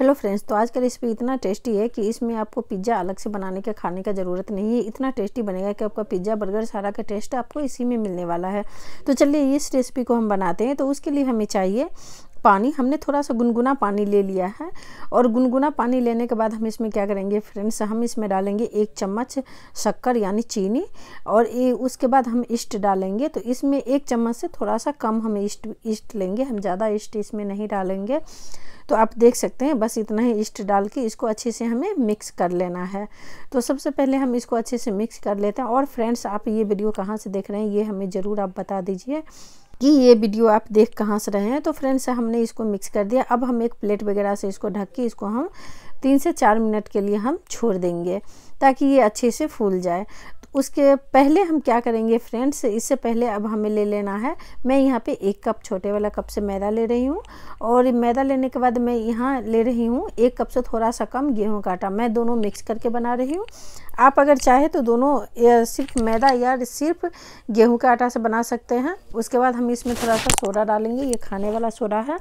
hello friends तो आज का रेसिपी इतना टेस्टी है कि इसमें आपको पिज़्ज़ा अलग से बनाने का खाने का ज़रूरत नहीं है इतना टेस्टी बनेगा कि आपका पिज़्ज़ा बर्गर सारा का टेस्ट आपको इसी में मिलने वाला है तो चलिए इस रेसिपी को हम बनाते हैं तो उसके लिए हमें चाहिए पानी हमने थोड़ा सा गुनगुना पानी ले लिया है और गुनगुना पानी लेने के बाद हम इसमें क्या करेंगे फ्रेंड्स हम इसमें डालेंगे एक चम्मच शक्कर यानी चीनी और ये उसके बाद हम इष्ट डालेंगे तो इसमें एक चम्मच से थोड़ा सा कम हम इष्ट इष्ट लेंगे हम ज़्यादा इष्ट इसमें नहीं डालेंगे तो आप देख सकते हैं बस इतना ही ईस्ट डाल के इसको अच्छे से हमें मिक्स कर लेना है तो सबसे पहले हम इसको अच्छे से मिक्स कर लेते हैं और फ्रेंड्स आप ये वीडियो कहाँ से देख रहे हैं ये हमें ज़रूर आप बता दीजिए कि ये वीडियो आप देख कहाँ से रहे हैं तो फ्रेंड्स हमने इसको मिक्स कर दिया अब हम एक प्लेट वगैरह से इसको ढक के इसको हम तीन से चार मिनट के लिए हम छोड़ देंगे ताकि ये अच्छे से फूल जाए उसके पहले हम क्या करेंगे फ्रेंड्स इससे पहले अब हमें ले लेना है मैं यहाँ पे एक कप छोटे वाला कप से मैदा ले रही हूँ और मैदा लेने के बाद मैं यहाँ ले रही हूँ एक कप से थोड़ा सा कम गेहूँ का आटा मैं दोनों मिक्स करके बना रही हूँ आप अगर चाहे तो दोनों सिर्फ मैदा या सिर्फ गेहूँ का आटा से बना सकते हैं उसके बाद हम इसमें थोड़ा सा सोडा डालेंगे ये खाने वाला सोडा है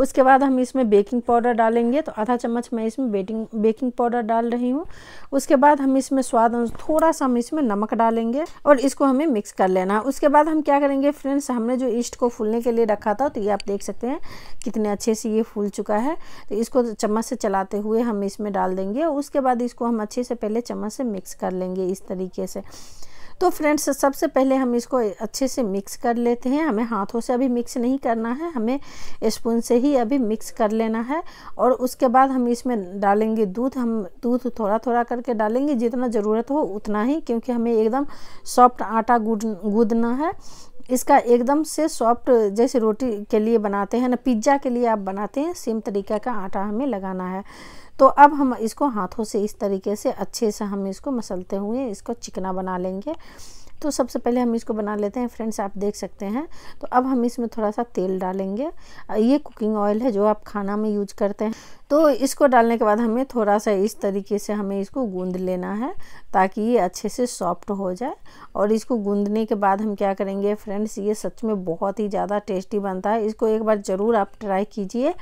उसके बाद हम इसमें बेकिंग पाउडर डालेंगे तो आधा चम्मच मैं इसमें बेटिंग बेकिंग पाउडर डाल रही हूँ उसके बाद हम इसमें स्वाद थोड़ा सा हम इसमें नमक डालेंगे और इसको हमें मिक्स कर लेना है उसके बाद हम क्या करेंगे फ्रेंड्स हमने जो ईस्ट को फूलने के लिए रखा था तो ये आप देख सकते हैं कितने अच्छे से ये फूल चुका है तो इसको चम्मच से चलाते हुए हम इसमें डाल देंगे उसके बाद इसको हम अच्छे से पहले चम्मच से मिक्स कर लेंगे इस तरीके से तो फ्रेंड्स सबसे पहले हम इसको अच्छे से मिक्स कर लेते हैं हमें हाथों से अभी मिक्स नहीं करना है हमें स्पून से ही अभी मिक्स कर लेना है और उसके बाद हम इसमें डालेंगे दूध हम दूध थोड़ा थोड़ा करके डालेंगे जितना ज़रूरत हो उतना ही क्योंकि हमें एकदम सॉफ्ट आटा गूद गूदना है इसका एकदम से सॉफ्ट जैसे रोटी के लिए बनाते हैं ना पिज्ज़ा के लिए आप बनाते हैं सेम तरीक़े का आटा हमें लगाना है तो अब हम इसको हाथों से इस तरीके से अच्छे से हम इसको मसलते हुए इसको चिकना बना लेंगे तो सबसे पहले हम इसको बना लेते हैं फ्रेंड्स आप देख सकते हैं तो अब हम इसमें थोड़ा सा तेल डालेंगे ये कुकिंग ऑयल है जो आप खाना में यूज करते हैं तो इसको डालने के बाद हमें थोड़ा सा इस तरीके से हमें इसको गूंद लेना है ताकि ये अच्छे से सॉफ्ट हो जाए और इसको गूंदने के बाद हम क्या करेंगे फ्रेंड्स ये सच में बहुत ही ज़्यादा टेस्टी बनता है इसको एक बार ज़रूर आप ट्राई कीजिए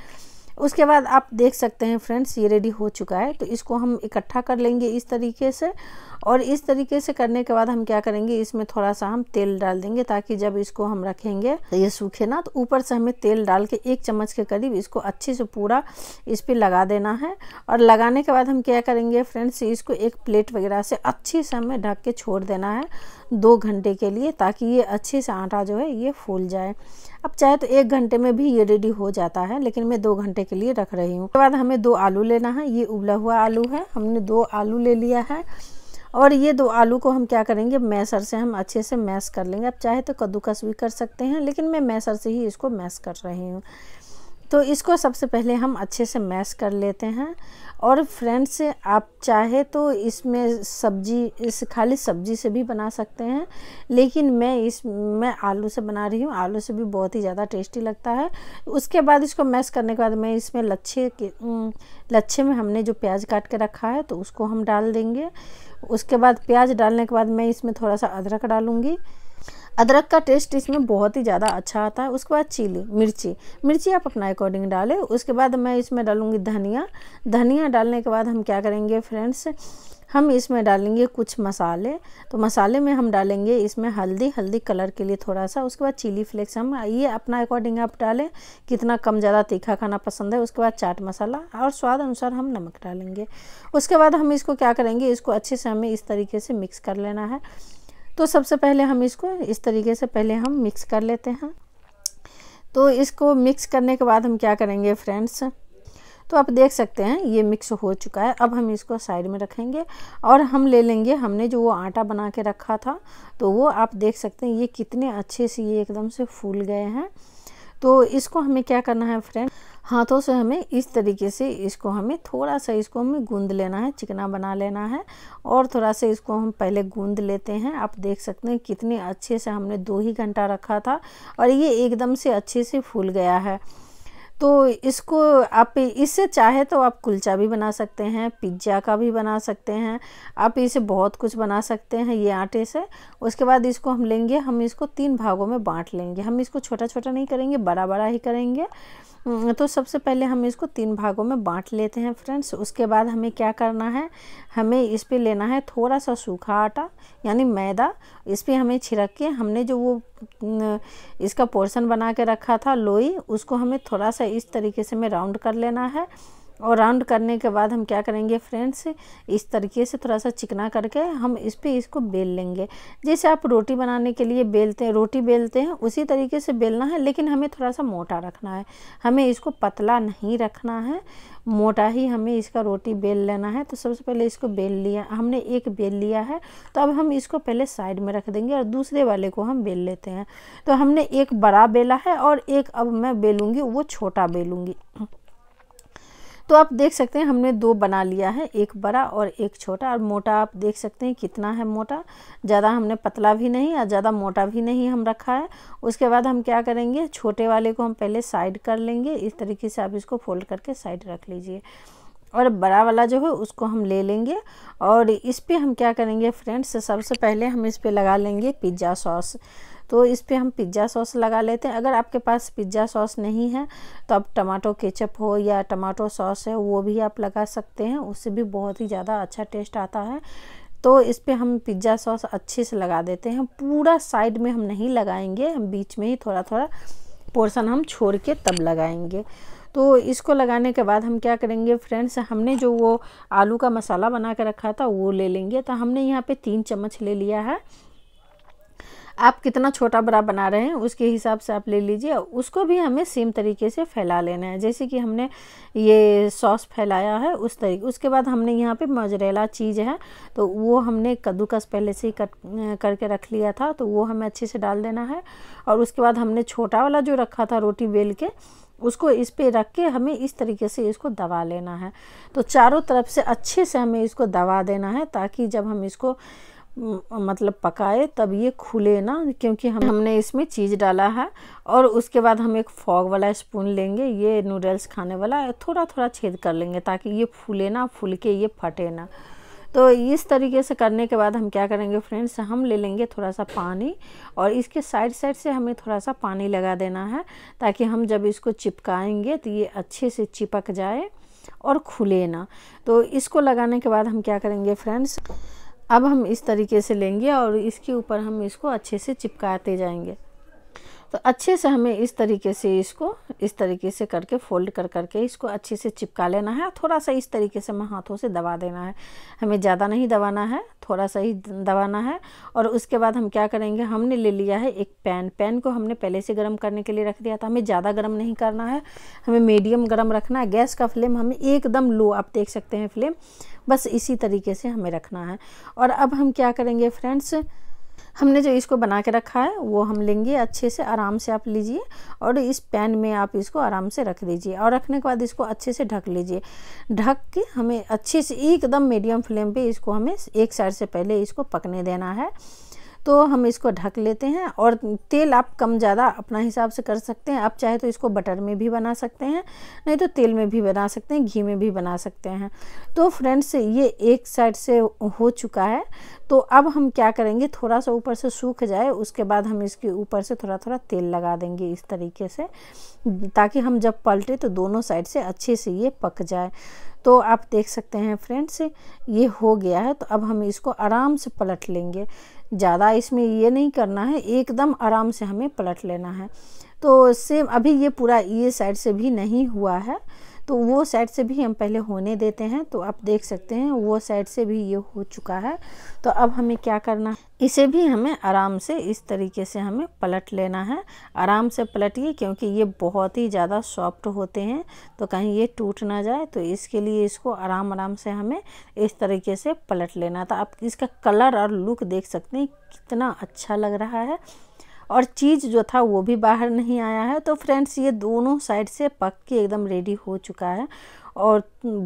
उसके बाद आप देख सकते हैं फ्रेंड्स ये रेडी हो चुका है तो इसको हम इकट्ठा कर लेंगे इस तरीके से और इस तरीके से करने के बाद हम क्या करेंगे इसमें थोड़ा सा हम तेल डाल देंगे ताकि जब इसको हम रखेंगे तो ये सूखे ना तो ऊपर से हमें तेल डाल के एक चम्मच के करीब इसको अच्छे से पूरा इस पर लगा देना है और लगाने के बाद हम क्या करेंगे फ्रेंड्स इसको एक प्लेट वगैरह से अच्छे से हमें ढक के छोड़ देना है दो घंटे के लिए ताकि ये अच्छे से आटा जो है ये फूल जाए अब चाहे तो एक घंटे में भी ये रेडी हो जाता है लेकिन मैं दो घंटे के लिए रख रही हूँ उसके बाद हमें दो आलू लेना है ये उबला हुआ आलू है हमने दो आलू ले लिया है और ये दो आलू को हम क्या करेंगे मैसर से हम अच्छे से मैश कर लेंगे आप चाहे तो कद्दूकस भी कर सकते हैं लेकिन मैं मैसर से ही इसको मैश कर रही हूँ तो इसको सबसे पहले हम अच्छे से मैश कर लेते हैं और फ्रेंड्स आप चाहे तो इसमें सब्जी इस खाली सब्जी से भी बना सकते हैं लेकिन मैं इस मैं आलू से बना रही हूँ आलू से भी बहुत ही ज़्यादा टेस्टी लगता है उसके बाद इसको मैश करने के बाद मैं इसमें लच्छे लच्छे में हमने जो प्याज काट के रखा है तो उसको हम डाल देंगे उसके बाद प्याज डालने के बाद मैं इसमें थोड़ा सा अदरक डालूँगी अदरक का टेस्ट इसमें बहुत ही ज़्यादा अच्छा आता है उसके बाद चिली मिर्ची मिर्ची आप अपना अकॉर्डिंग डालें उसके बाद मैं इसमें डालूँगी धनिया धनिया डालने के बाद हम क्या करेंगे फ्रेंड्स हम इसमें डालेंगे कुछ मसाले तो मसाले में हम डालेंगे इसमें हल्दी हल्दी कलर के लिए थोड़ा सा उसके बाद चिली फ्लेक्स हम ये अपना अकॉर्डिंग आप डालें कितना कम ज़्यादा तीखा खाना पसंद है उसके बाद चाट मसाला और स्वाद अनुसार हम नमक डालेंगे उसके बाद हम इसको क्या करेंगे इसको अच्छे से हमें इस तरीके से मिक्स कर लेना है तो सबसे पहले हम इसको इस तरीके से पहले हम मिक्स कर लेते हैं तो इसको मिक्स करने के बाद हम क्या करेंगे फ्रेंड्स तो आप देख सकते हैं ये मिक्स हो चुका है अब हम इसको साइड में रखेंगे और हम ले लेंगे हमने जो वो आटा बना के रखा था तो वो आप देख सकते हैं ये कितने अच्छे से ये एकदम से फूल गए हैं तो इसको हमें क्या करना है फ्रेंड हाथों से हमें इस तरीके से इसको हमें थोड़ा सा इसको हमें गूंद लेना है चिकना बना लेना है और थोड़ा सा इसको हम पहले गूंद लेते हैं आप देख सकते हैं कितने अच्छे से हमने दो ही घंटा रखा था और ये एकदम से अच्छे से फूल गया है तो इसको आप इससे चाहे तो आप कुलचा भी बना सकते हैं पिज्ज़ा का भी बना सकते हैं आप इसे बहुत कुछ बना सकते हैं ये आटे से उसके बाद इसको हम लेंगे हम इसको तीन भागों में बांट लेंगे हम इसको छोटा छोटा नहीं करेंगे बड़ा बड़ा ही करेंगे हम्म, तो सबसे पहले हम इसको तीन भागों में बांट लेते हैं फ्रेंड्स उसके बाद हमें क्या करना है हमें इस पर लेना है थोड़ा सा सूखा आटा यानी मैदा इस पर हमें छिड़क के हमने जो वो इसका पोर्शन बना के रखा था लोई उसको हमें थोड़ा सा इस तरीके से हमें राउंड कर लेना है और राउंड करने के बाद हम क्या करेंगे फ्रेंड्स इस तरीके से थोड़ा सा चिकना करके हम इस पर इसको बेल लेंगे जैसे आप रोटी बनाने के लिए बेलते हैं रोटी बेलते हैं उसी तरीके से बेलना है लेकिन हमें थोड़ा सा मोटा रखना है हमें इसको पतला नहीं रखना है मोटा ही हमें इसका रोटी बेल लेना है तो सबसे पहले इसको बेल लिया हमने एक बेल लिया है तो अब हम इसको पहले साइड में रख देंगे और दूसरे वाले को हम बेल लेते हैं तो हमने एक बड़ा बेला है और एक अब मैं बेलूँगी वो छोटा बेलूँगी तो आप देख सकते हैं हमने दो बना लिया है एक बड़ा और एक छोटा और मोटा आप देख सकते हैं कितना है मोटा ज़्यादा हमने पतला भी नहीं और ज़्यादा मोटा भी नहीं हम रखा है उसके बाद हम क्या करेंगे छोटे वाले को हम पहले साइड कर लेंगे इस तरीके से आप इसको फोल्ड करके साइड रख लीजिए और बड़ा वाला जो है उसको हम ले लेंगे और इस पर हम क्या करेंगे फ्रेंड्स सबसे पहले हम इस पर लगा लेंगे पिज्ज़ा सॉस तो इस पर हम पिज्ज़ा सॉस लगा लेते हैं अगर आपके पास पिज्ज़ा सॉस नहीं है तो आप टमाटो केचप हो या टमाटो सॉस है वो भी आप लगा सकते हैं उससे भी बहुत ही ज़्यादा अच्छा टेस्ट आता है तो इस पर हम पिज्ज़ा सॉस अच्छे से लगा देते हैं पूरा साइड में हम नहीं लगाएंगे हम बीच में ही थोड़ा थोड़ा पोर्सन हम छोड़ के तब लगाएंगे तो इसको लगाने के बाद हम क्या करेंगे फ्रेंड्स हमने जो वो आलू का मसाला बना के रखा था वो ले लेंगे तो हमने यहाँ पे तीन चम्मच ले लिया है आप कितना छोटा बड़ा बना रहे हैं उसके हिसाब से आप ले लीजिए उसको भी हमें सेम तरीके से फैला लेना है जैसे कि हमने ये सॉस फैलाया है उस तरीके उसके बाद हमने यहाँ पे मजरेला चीज़ है तो वो हमने कद्दूकस पहले से ही कट करके रख लिया था तो वो हमें अच्छे से डाल देना है और उसके बाद हमने छोटा वाला जो रखा था रोटी बेल के उसको इस पे रख के हमें इस तरीके से इसको दबा लेना है तो चारों तरफ से अच्छे से हमें इसको दबा देना है ताकि जब हम इसको मतलब पकाए तब ये खुले ना क्योंकि हम हमने इसमें चीज़ डाला है और उसके बाद हम एक फॉग वाला स्पून लेंगे ये नूडल्स खाने वाला थोड़ा थोड़ा छेद कर लेंगे ताकि ये फूले ना फूल के ये फटे ना तो इस तरीके से करने के बाद हम क्या करेंगे फ्रेंड्स हम ले लेंगे थोड़ा सा पानी और इसके साइड साइड से हमें थोड़ा सा पानी लगा देना है ताकि हम जब इसको चिपकाएंगे तो ये अच्छे से चिपक जाए और खुले ना तो इसको लगाने के बाद हम क्या करेंगे फ्रेंड्स अब हम इस तरीके से लेंगे और इसके ऊपर हम इसको अच्छे से चिपकाते जाएंगे तो अच्छे से हमें इस तरीके से इसको इस तरीके से करके फोल्ड कर करके इसको अच्छे से चिपका लेना है थोड़ा सा इस तरीके से हमें हाथों से दबा देना है हमें ज़्यादा नहीं दबाना है थोड़ा सा ही दबाना है और उसके बाद हम क्या करेंगे हमने ले लिया है एक पैन पैन को हमने पहले से गर्म करने के लिए रख दिया था हमें ज़्यादा गर्म नहीं करना है हमें मीडियम गर्म रखना है गैस का फ्लेम हमें एकदम लो आप देख सकते हैं फ्लेम बस इसी तरीके से हमें रखना है और अब हम क्या करेंगे फ्रेंड्स हमने जो इसको बना के रखा है वो हम लेंगे अच्छे से आराम से आप लीजिए और इस पैन में आप इसको आराम से रख दीजिए और रखने के बाद इसको अच्छे से ढक लीजिए ढक के हमें अच्छे से एकदम मीडियम फ्लेम पे इसको हमें एक साइड से पहले इसको पकने देना है तो हम इसको ढक लेते हैं और तेल आप कम ज़्यादा अपना हिसाब से कर सकते हैं आप चाहे तो इसको बटर में भी बना सकते हैं नहीं तो तेल में भी बना सकते हैं घी में भी बना सकते हैं तो फ्रेंड्स ये एक साइड से हो चुका है तो अब हम क्या करेंगे थोड़ा सा ऊपर से सूख जाए उसके बाद हम इसके ऊपर से थोड़ा थोड़ा तेल लगा देंगे इस तरीके से ताकि हम जब पलटे तो दोनों साइड से अच्छे से ये पक जाए तो आप देख सकते हैं फ्रेंड्स ये हो गया है तो अब हम इसको आराम से पलट लेंगे ज़्यादा इसमें ये नहीं करना है एकदम आराम से हमें पलट लेना है तो सेम अभी ये पूरा ये साइड से भी नहीं हुआ है तो वो साइड से भी हम पहले होने देते हैं तो आप देख सकते हैं वो साइड से भी ये हो चुका है तो अब हमें क्या करना है इसे भी हमें आराम से इस तरीके से हमें पलट लेना है आराम से पलटिए क्योंकि ये बहुत ही ज़्यादा सॉफ्ट होते हैं तो कहीं ये टूट ना जाए तो इसके लिए इसको आराम आराम से हमें इस तरीके से पलट लेना था तो आप इसका कलर और लुक देख सकते हैं कितना अच्छा लग रहा है और चीज़ जो था वो भी बाहर नहीं आया है तो फ्रेंड्स ये दोनों साइड से पक के एकदम रेडी हो चुका है और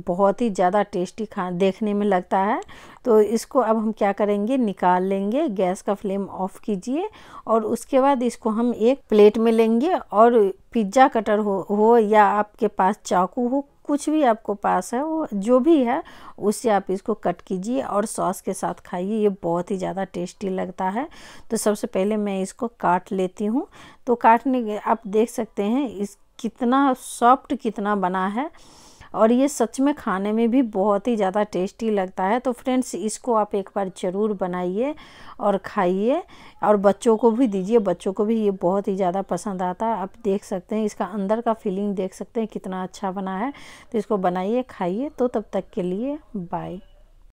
बहुत ही ज़्यादा टेस्टी खा देखने में लगता है तो इसको अब हम क्या करेंगे निकाल लेंगे गैस का फ्लेम ऑफ कीजिए और उसके बाद इसको हम एक प्लेट में लेंगे और पिज्ज़ा कटर हो हो या आपके पास चाकू हो कुछ भी आपको पास है वो जो भी है उससे आप इसको कट कीजिए और सॉस के साथ खाइए ये बहुत ही ज़्यादा टेस्टी लगता है तो सबसे पहले मैं इसको काट लेती हूँ तो काटने आप देख सकते हैं इस कितना सॉफ्ट कितना बना है और ये सच में खाने में भी बहुत ही ज़्यादा टेस्टी लगता है तो फ्रेंड्स इसको आप एक बार ज़रूर बनाइए और खाइए और बच्चों को भी दीजिए बच्चों को भी ये बहुत ही ज़्यादा पसंद आता है आप देख सकते हैं इसका अंदर का फीलिंग देख सकते हैं कितना अच्छा बना है तो इसको बनाइए खाइए तो तब तक के लिए बाय